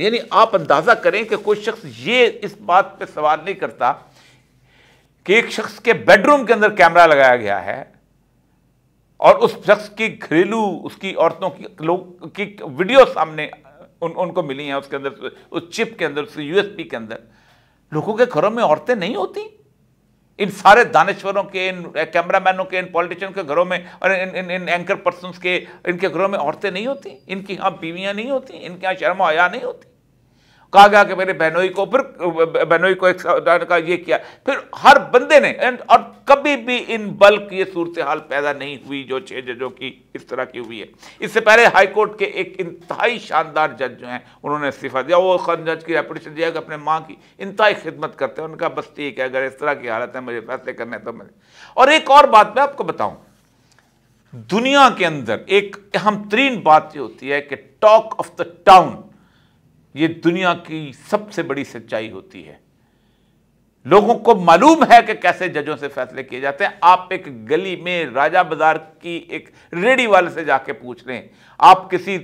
यानी आप अंदाज़ा करें कि कोई शख्स ये इस बात पे सवाल नहीं करता कि एक शख्स के बेडरूम के अंदर कैमरा लगाया गया है और उस शख्स की घरेलू उसकी औरतों की लोग की वीडियो सामने उन उनको मिली हैं उसके अंदर उस चिप के अंदर उस यूएसपी के अंदर लोगों के घरों में औरतें नहीं होती इन सारे दानश्वरों के इन कैमरामैनों के इन पॉलिटिशियन के घरों में और इन इन इन एंकर पर्सन के इनके घरों में औरतें नहीं होती इनकी यहाँ बीवियाँ नहीं होती इनके यहाँ शर्मा आया नहीं होती कहा गया कि मैंने बहनोई को फिर बहनोई को एक का ये किया फिर हर बंदे ने और कभी भी इन बल्क ये सूरत हाल पैदा नहीं हुई जो छह जजों की इस तरह की हुई है इससे पहले हाईकोर्ट के एक इंतहाई शानदार जज जो हैं उन्होंने इस्तीफा दिया वो खान जज की रेपुटेशन दिया कि अपने माँ की इंतहाई खिदमत करते हैं उनका बस ठीक है अगर इस तरह की हालत है मुझे फैसले करने तो मैं और एक और बात मैं आपको बताऊँ दुनिया के अंदर एक अहम तरीन बात यह होती है कि टॉक ऑफ द टाउन ये दुनिया की सबसे बड़ी सच्चाई होती है लोगों को मालूम है कि कैसे जजों से फैसले किए जाते हैं आप एक गली में राजा बाजार की एक रेडी वाले से जाके पूछ लें आप किसी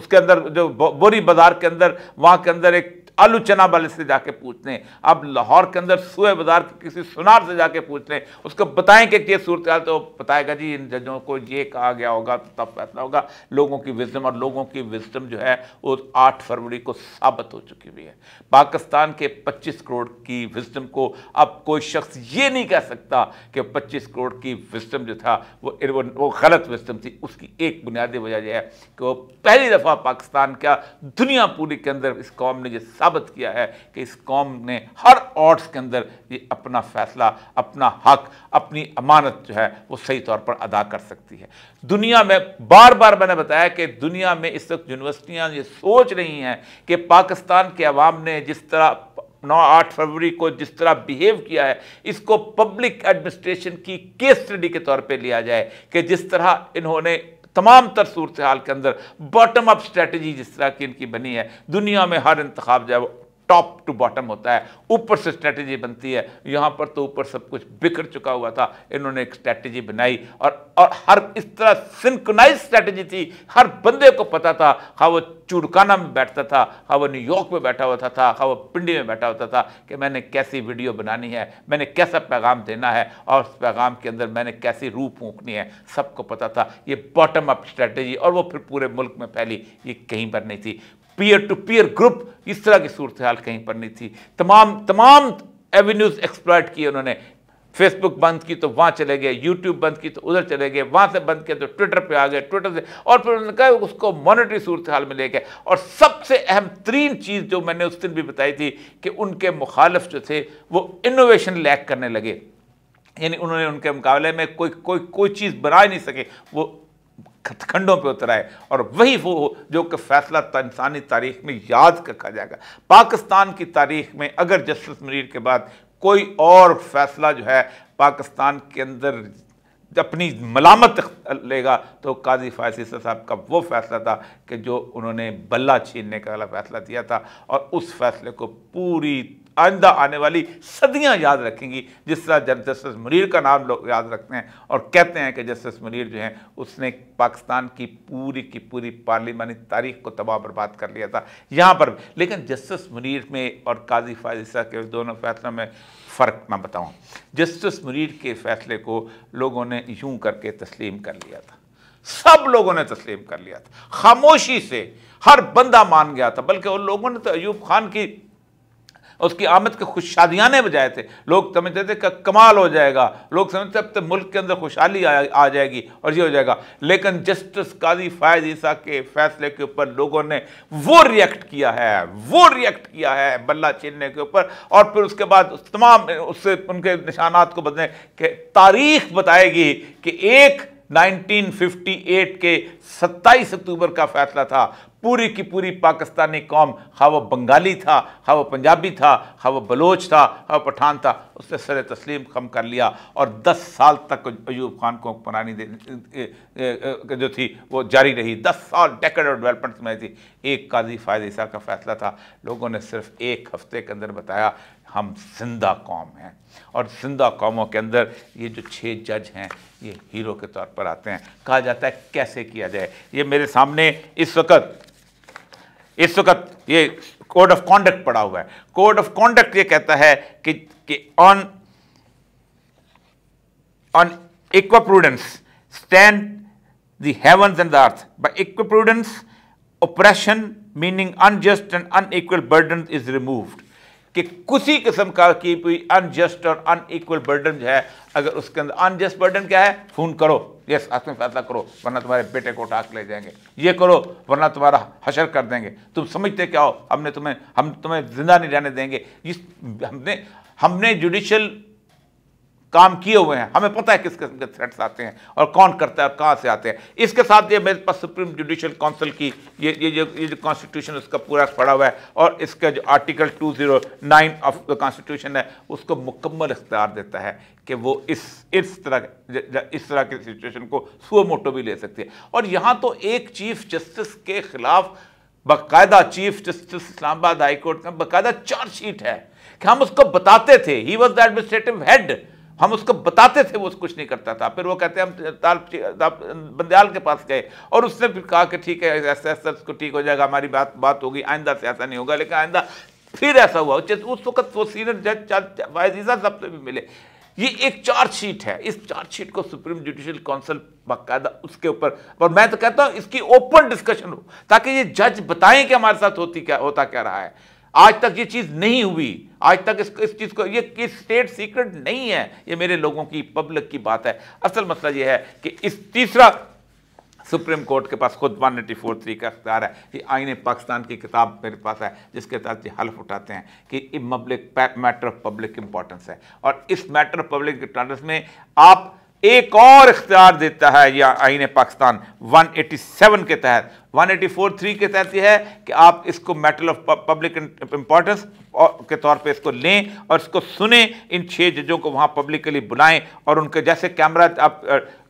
उसके अंदर जो बोरी बाजार के अंदर वहाँ के अंदर एक आलू चना वाले से जाके पूछ लें आप लाहौर के अंदर सुए बाजार के किसी सुनार से जाके पूछ लें उसको बताएं कि ये सूरत हाल तो बताएगा जी इन जजों को ये कहा गया होगा तो तब फैसला होगा लोगों की विजडम और लोगों की विजडम जो है वो आठ फरवरी को साबित हो चुकी हुई है पाकिस्तान के पच्चीस करोड़ की विस्टम को अब कोई शख्स ये नहीं कह सकता कि 25 करोड़ की विस्टम जो था वो वो गलत विस्टम थी उसकी एक बुनियादी वजह यह है कि वो पहली दफ़ा पाकिस्तान क्या दुनिया पूरी के अंदर इस कौम ने ये साबित किया है कि इस कौम ने हर ऑर्ड्स के अंदर ये अपना फैसला अपना हक अपनी अमानत जो है वो सही तौर पर अदा कर सकती है दुनिया में बार बार मैंने बताया कि दुनिया में इस वक्त यूनिवर्सिटियाँ ये सोच रही हैं कि पाकिस्तान के अवाम ने जिस तरह नौ आठ फरवरी को जिस तरह बिहेव किया है इसको पब्लिक एडमिनिस्ट्रेशन की केस स्टडी के तौर पे लिया जाए कि जिस तरह इन्होंने तमाम तर सूरत हाल के अंदर बॉटम अप स्ट्रेटजी जिस तरह की इनकी बनी है दुनिया में हर इंतखब जो है वो टॉप टू बॉटम होता है ऊपर से स्ट्रेटजी बनती है यहाँ पर तो ऊपर सब कुछ बिखर चुका हुआ था इन्होंने एक स्ट्रेटजी बनाई और और हर इस तरह सिंकनाइज स्ट्रेटजी थी हर बंदे को पता था हाँ वो चुड़काना में बैठता था हाँ वो न्यूयॉर्क में बैठा होता था हाँ वो पिंडी में बैठा होता था कि मैंने कैसी वीडियो बनानी है मैंने कैसा पैगाम देना है और उस पैगाम के अंदर मैंने कैसी रूप फूकनी है सबको पता था ये बॉटम अप स्ट्रेटजी और वो फिर पूरे मुल्क में फैली ये कहीं पर नहीं थी पीयर टू पीयर ग्रुप इस तरह की सूरत हाल कहीं पर नहीं थी तमाम तमाम एवेन्यूज़ एक्सप्लॉयट किए उन्होंने फेसबुक बंद की तो वहाँ चले गए यूट्यूब बंद की तो उधर चले गए वहाँ से बंद किया तो ट्विटर पे आ गए ट्विटर से और फिर उन्होंने कहा उसको मॉनिटरी सूरत हाल में ले गए और सबसे अहम तरीन चीज़ जो मैंने उस दिन भी बताई थी कि उनके मुखालफ जो थे वो इनोवेशन लैक करने लगे यानी उन्होंने उनके मुकाबले में कोई कोई कोई चीज़ बना ही नहीं सके वो खंडों पे उतरा है और वही वो जो कि फैसला इंसानी तारीख में याद रखा जाएगा पाकिस्तान की तारीख में अगर जस्टिस मरीर के बाद कोई और फैसला जो है पाकिस्तान के अंदर अपनी मलामत लेगा तो काजी फायसी साहब का वो फैसला था कि जो उन्होंने बल्ला छीनने का वाला फैसला दिया था और उस फैसले को पूरी आइंदा आने वाली सदियां याद रखेंगी जिस तरह जस्टिस मुनीर का नाम लोग याद रखते हैं और कहते हैं कि जस्टिस मुनीर जो है उसने पाकिस्तान की पूरी की पूरी पार्लिमानी तारीख को तबाह बर्बाद कर लिया था यहाँ पर लेकिन जस्टिस मुनीर में और काजी फाजिशा के दोनों फैसलों में फ़र्क मैं बताऊँ जस्टिस मुनीर के फैसले को लोगों ने यूं करके तस्लीम कर लिया था सब लोगों ने तस्लीम कर लिया था खामोशी से हर बंदा मान गया था बल्कि उन लोगों ने तो अयूब खान की उसकी आमद के खुश शादियाने बजाए थे लोग समझते थे कि कमाल हो जाएगा लोग समझते अब तो मुल्क के अंदर खुशहाली आ, आ जाएगी और ये हो जाएगा लेकिन जस्टिस काजी फायद ईसा के फैसले के ऊपर लोगों ने वो रिएक्ट किया है वो रिएक्ट किया है बल्ला छीनने के ऊपर और फिर उसके बाद उस तमाम उससे उनके निशानात को बदले कि तारीख बताएगी कि एक 1958 के 27 अक्टूबर का फैसला था पूरी की पूरी पाकिस्तानी कौम खा वो बंगाली था खा वो पंजाबी था खा वो बलोच था खा वो पठान था उसने सर तस्लीम खम कर लिया और दस साल तक अयूब खान को पुरानी जो थी वो जारी रही दस साल डेकेड और डेवलपमेंट में थी एक काजी फायद ईसा का फैसला था लोगों ने सिर्फ एक हफ्ते के अंदर बताया हम जिंदा कौम हैं और जिंदा कौमों के अंदर ये जो छः जज हैं ये हीरो के तौर पर आते हैं कहा जाता है कैसे किया जाए ये मेरे सामने इस वक्त इस वक्त ये कोड ऑफ कॉन्डक्ट पड़ा हुआ है कोड ऑफ कॉन्डक्ट ये कहता है कि कि ऑन ऑन इक्वाप्रूडेंस stand the heavens and the earth. By equiprudence, oppression meaning unjust and unequal burden is removed कि किसी किस्म का की कोई अनजस्ट और अनइक्वल बर्डन जो है अगर उसके अंदर अनजस्ट बर्डन क्या है खून करो यस आज फैसला करो वरना तुम्हारे बेटे को टाक ले जाएंगे ये करो वरना तुम्हारा हशर कर देंगे तुम समझते क्या हो हमने तुम्हें हम तुम्हें जिंदा नहीं रहने देंगे इस हमने हमने जुडिशल काम किए हुए हैं हमें पता है किस किस्म के थ्रेट्स आते हैं और कौन करता है और कहाँ से आते हैं इसके साथ ये मेरे पास सुप्रीम जुडिशल काउंसिल की ये ये जो ये जो कॉन्स्टिट्यूशन उसका पूरा पड़ा हुआ है और इसका जो आर्टिकल 209 ऑफ द कॉन्स्टिट्यूशन है उसको मुकम्मल इख्तियार देता है कि वो इस इस तरह इस तरह की सिचुएशन को सुओ मोटो भी ले सकती है और यहाँ तो एक चीफ जस्टिस के खिलाफ बाकायदा चीफ जस्टिस इस्लामाबाद हाईकोर्ट का बाकायदा चार्जशीट है कि हम उसको बताते थे he was the administrative head हम उसको बताते थे वो कुछ नहीं करता था फिर वो कहते हम ताल बंदयाल के पास गए और उसने फिर कहा कि ठीक है ऐसा ऐसा उसको ठीक हो जाएगा हमारी बात बात होगी आइंदा से ऐसा नहीं होगा लेकिन आइंदा फिर ऐसा हुआ उस वक्त वो सीनियर जज वाइजीजा साहब से भी मिले ये एक चार्जशीट है इस चार्जशीट को सुप्रीम जुडिशियल काउंसिल बाकायदा उसके ऊपर और मैं तो कहता हूँ इसकी ओपन डिस्कशन हो ताकि ये जज बताएं कि हमारे साथ होती क्या होता क्या रहा है आज तक ये चीज़ नहीं हुई आज तक इस इस चीज़ को ये किस स्टेट सीक्रेट नहीं है ये मेरे लोगों की पब्लिक की बात है असल मसला ये है कि इस तीसरा सुप्रीम कोर्ट के पास खुद वन एटी फोर थ्री का अख्तियार है ये आइन पाकिस्तान की किताब मेरे पास है जिसके तहत ये हल्फ उठाते हैं कि मैटर ऑफ पब्लिक इंपॉर्टेंस है और इस मैटर ऑफ पब्लिक इंपॉर्टेंस में आप एक और इख्तियार देता है या आइन पाकिस्तान 187 के तहत 1843 के तहत यह है कि आप इसको मेटल ऑफ पब्लिक इंपॉर्टेंस के तौर पे इसको लें और इसको सुने इन छः जजों को वहाँ पब्लिकली बुलाएं और उनके जैसे कैमरा आप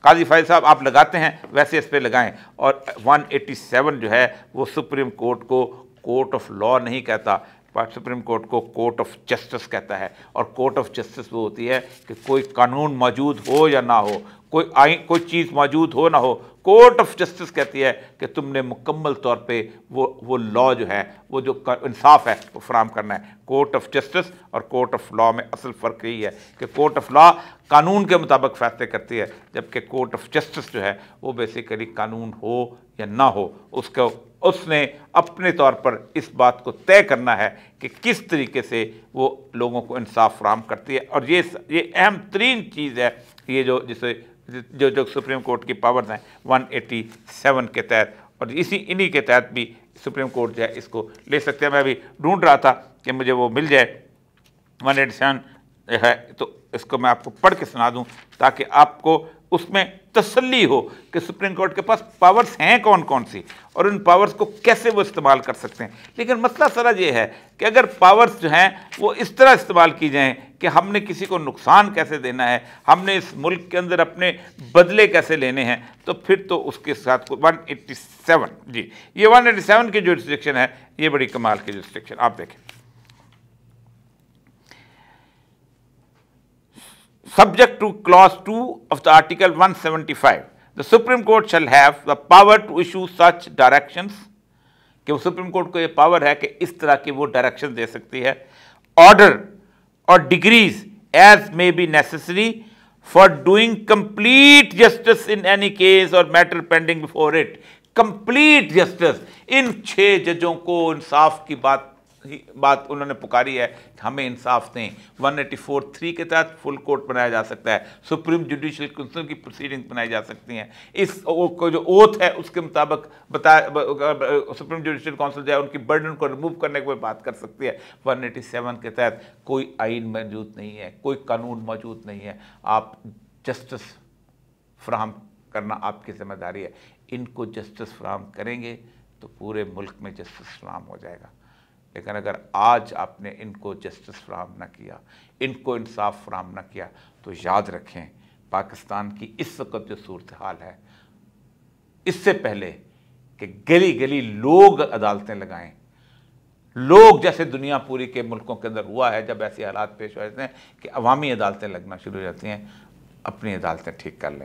काजी फाइज साहब आप लगाते हैं वैसे इस पर लगाएं और 187 जो है वो सुप्रीम कोर्ट को कोर्ट ऑफ लॉ नहीं कहता पाक सुप्रीम कोर्ट को कोर्ट ऑफ जस्टिस कहता है और कोर्ट ऑफ जस्टिस वो होती है कि कोई कानून मौजूद हो या ना हो कोई आई कोई चीज़ मौजूद हो ना हो कोर्ट ऑफ जस्टिस कहती है कि तुमने मुकम्मल तौर पे वो वो लॉ जो है वो जो इंसाफ है वो फ्राहम करना है कोर्ट ऑफ जस्टिस और कोर्ट ऑफ लॉ में असल फ़र्क यही है कि कोर्ट ऑफ लॉ कानून के मुताबिक फैसले करती है जबकि कोर्ट ऑफ जस्टिस जो है वो बेसिकली कानून हो या ना हो उसको उसने अपने तौर पर इस बात को तय करना है कि किस तरीके से वो लोगों को इंसाफ फ्राहम करती है और ये ये अहम तरीन चीज़ है ये जो जिसे जो जो सुप्रीम कोर्ट की पावर्स हैं 187 के तहत और इसी इन्हीं के तहत भी सुप्रीम कोर्ट जो है इसको ले सकते हैं मैं अभी ढूंढ रहा था कि मुझे वो मिल जाए वन एटी सेवन है तो इसको मैं आपको पढ़ के सुना दूँ ताकि आपको उसमें तसल्ली हो कि सुप्रीम कोर्ट के पास पावर्स हैं कौन कौन सी और उन पावर्स को कैसे वो इस्तेमाल कर सकते हैं लेकिन मसला सरा ये है कि अगर पावर्स जो हैं वो इस तरह इस्तेमाल की जाएँ कि हमने किसी को नुकसान कैसे देना है हमने इस मुल्क के अंदर अपने बदले कैसे लेने हैं तो फिर तो उसके साथ वन एट्टी सेवन जी ये वन सेवन की जो है ये बड़ी कमाल की जो आप देखें subject to clause 2 of the article 175 the supreme court shall have the power to issue such directions कि वो सुप्रीम कोर्ट को ये पावर है कि इस तरह की वो डायरेक्शन दे सकती है ऑर्डर और degrees as may be necessary for doing complete justice in any case और matter pending before it complete justice इन छह जजों को इंसाफ की बात ही बात उन्होंने पुकारी है हमें इंसाफ दें वन एटी फोर थ्री के तहत फुल कोर्ट बनाया जा सकता है सुप्रीम जुडिशल काउंसिल की प्रोसीडिंग बनाई जा सकती हैं इस को जो ओथ है उसके मुताबिक बताया सुप्रीम जुडिशल काउंसिल जो है उनकी बर्डन को रिमूव करने की बात कर सकती है वन एटी सेवन के तहत कोई आइन मौजूद नहीं है कोई कानून मौजूद नहीं है आप जस्टिस फ्राहम करना आपकी जिम्मेदारी है इनको जस्टिस फ्राहम करेंगे तो पूरे मुल्क में जस्टिस फ्राहम हो जाएगा लेकिन अगर आज आपने इनको जस्टिस फ्राहम ना किया इनको इंसाफ फ्राहम ना किया तो याद रखें पाकिस्तान की इस वक्त जो सूरत हाल है इससे पहले कि गली गली लोग अदालतें लगाएं लोग जैसे दुनिया पूरी के मुल्कों के अंदर हुआ है जब ऐसे हालात पेश हो जाते हैं कि अवामी अदालतें लगना शुरू हो जाती हैं अपनी अदालतें ठीक कर लें